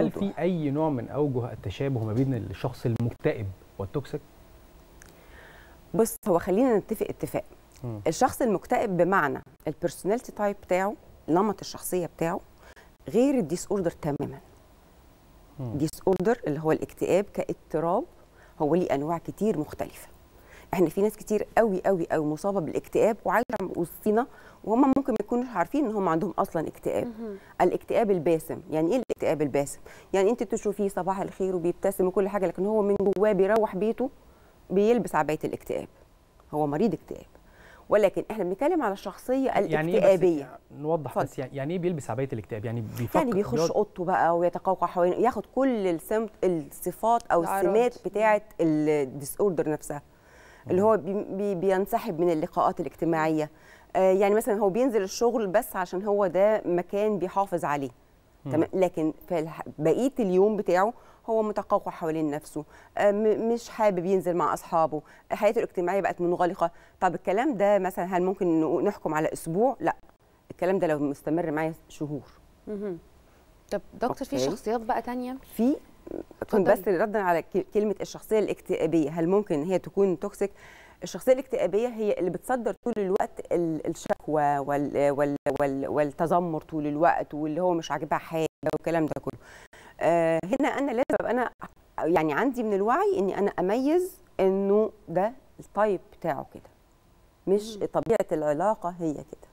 هل في اي نوع من اوجه التشابه ما بين الشخص المكتئب والتوكسيك بص هو خلينا نتفق اتفاق مم. الشخص المكتئب بمعنى البيرسوناليتي تايب بتاعه نمط الشخصيه بتاعه غير الديس اوردر تماما ديس اوردر اللي هو الاكتئاب كاضطراب هو ليه انواع كتير مختلفه احنا في ناس كتير قوي قوي قوي مصابه بالاكتئاب وعايشه وسطينا وهم ممكن ما يكونوش عارفين ان هم عندهم اصلا اكتئاب الاكتئاب الباسم يعني ايه الاكتئاب الباسم يعني انت بتشوفيه صباح الخير وبيبتسم وكل حاجه لكن هو من جواه بيروح بيته بيلبس عبايه الاكتئاب هو مريض اكتئاب ولكن احنا بنتكلم على الشخصيه يعني إيه الاكتئابيه يعني نوضح فضل. بس يعني ايه بيلبس عبايه الاكتئاب يعني بيفكر يعني بيخش اوضته بقى ويتقوقع حوالين ياخد كل الصفات او السمات بتاعه الديس اوردر نفسها اللي هو بي بينسحب من اللقاءات الاجتماعيه آه، يعني مثلا هو بينزل الشغل بس عشان هو ده مكان بيحافظ عليه تمام لكن في بقيه اليوم بتاعه هو متقوقع حوالين نفسه آه، مش حابب ينزل مع اصحابه حياته الاجتماعيه بقت منغلقه طب الكلام ده مثلا هل ممكن نحكم على اسبوع لا الكلام ده لو مستمر معايا شهور طب دكتور في شخصيات بقى تانية في كنت بس ردا على كلمه الشخصيه الاكتئابيه هل ممكن ان هي تكون توكسيك الشخصيه الاكتئابيه هي اللي بتصدر طول الوقت الشكوى وال وال وال والتذمر طول الوقت واللي هو مش عاجبها حاجه والكلام ده كله آه، هنا انا لازم ابقى انا يعني عندي من الوعي اني انا اميز انه ده التايب بتاعه كده مش طبيعه العلاقه هي كده